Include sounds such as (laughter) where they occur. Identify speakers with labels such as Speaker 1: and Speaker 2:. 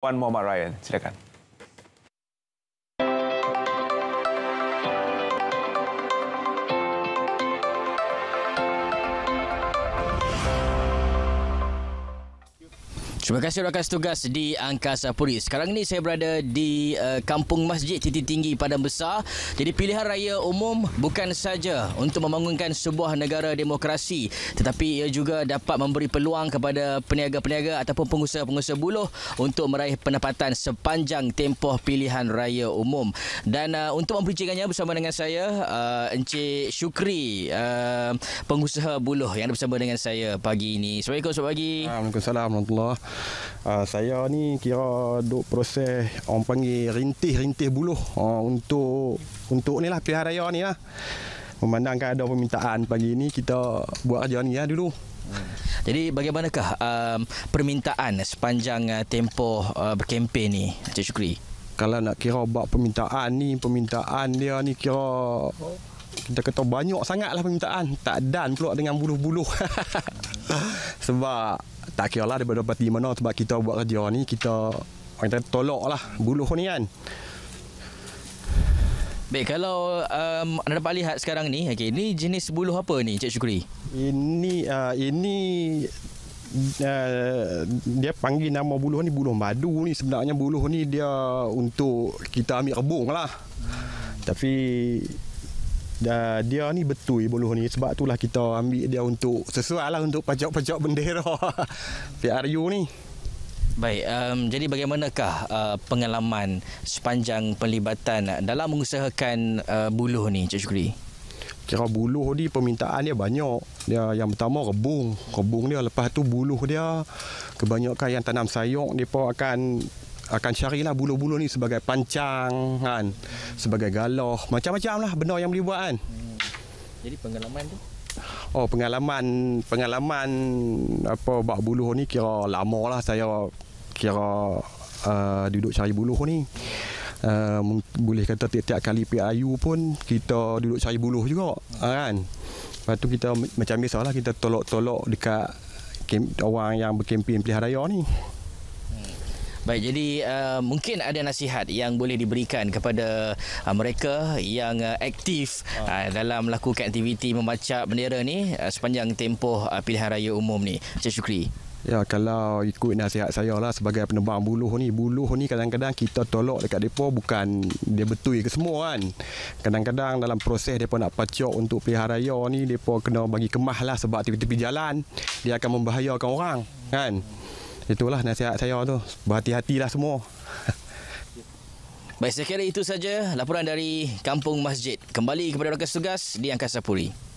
Speaker 1: Puan Muhammad Ryan. Silakan.
Speaker 2: Terima kasih rakan tugas di Angkasa Puri. Sekarang ini saya berada di uh, Kampung Masjid Titi Tinggi Padang Besar. Jadi pilihan raya umum bukan saja untuk membangunkan sebuah negara demokrasi tetapi ia juga dapat memberi peluang kepada peniaga-peniaga ataupun pengusaha-pengusaha buluh untuk meraih pendapatan sepanjang tempoh pilihan raya umum. Dan uh, untuk memperincikannya bersama dengan saya uh, Encik Syukri uh, pengusaha buluh yang bersama dengan saya pagi ini. Assalamualaikum, selamat pagi.
Speaker 1: Waalaikumsalam, warahmatullahi uh, saya ni kira duk proses orang panggil rintih-rintih buluh uh, untuk untuk ni lah pilihan raya ni lah. Memandangkan ada permintaan pagi ni kita buat kerja ni lah dulu.
Speaker 2: Hmm. Jadi bagaimanakah um, permintaan sepanjang uh, tempoh uh,
Speaker 1: berkempen ni, Encik Syukri? Kalau nak kira buat permintaan ni, permintaan dia ni kira kita kata banyak sangatlah permintaan. Tak dan pula dengan buluh-buluh. (laughs) Sebab tak kira lah daripada parti mana sebab kita buat kerja ni kita orang kata tolak lah buluh ni kan
Speaker 2: Baik, kalau um, anda dapat lihat sekarang ni, okay, ini jenis buluh apa ni, Cik Syukri?
Speaker 1: Ini, uh, ini uh, dia panggil nama buluh ni buluh madu ni. Sebenarnya buluh ni dia untuk kita ambil rebung lah. Hmm. Tapi dan dia ni betul buluh ni sebab itulah kita ambil dia untuk sesuai lah untuk pajak-pajak bendera (laughs) PRU ni.
Speaker 2: Baik, um, jadi bagaimanakah uh, pengalaman sepanjang pelibatan dalam mengusahakan uh,
Speaker 1: buluh ni, Cik Syukri? Kira buluh ni permintaan dia banyak. Dia yang pertama rebung. Rebung dia lepas tu buluh dia kebanyakan yang tanam sayur dia pun akan akan carilah bulu-bulu ni sebagai pancang kan sebagai galoh macam-macam lah benda yang boleh buat kan hmm.
Speaker 2: jadi pengalaman tu
Speaker 1: oh pengalaman pengalaman apa buat buluh ni kira lama lah saya kira uh, duduk cari buluh ni uh, boleh kata tiap-tiap kali PIU pun kita duduk cari buluh juga hmm. kan lepas tu kita macam biasa lah kita tolok-tolok dekat kem, orang yang berkempen pilihan raya ni Baik,
Speaker 2: jadi uh, mungkin ada nasihat yang boleh diberikan kepada uh, mereka yang uh, aktif uh. Uh, dalam melakukan aktiviti membaca bendera ni uh, sepanjang tempoh uh, pilihan
Speaker 1: raya umum ni. Encik Syukri. Ya, kalau ikut nasihat saya lah sebagai penebang buluh ni, buluh ni kadang-kadang kita tolak dekat depo bukan dia betul ke semua kan. Kadang-kadang dalam proses depo nak pacok untuk pilihan raya ni, depo kena bagi kemahlah sebab tepi-tepi jalan dia akan membahayakan orang kan. Hmm itulah nasihat saya tu. Berhati-hatilah semua. Baik, saya kira itu saja laporan dari Kampung Masjid.
Speaker 2: Kembali kepada rakan tugas di Angkasa Puri.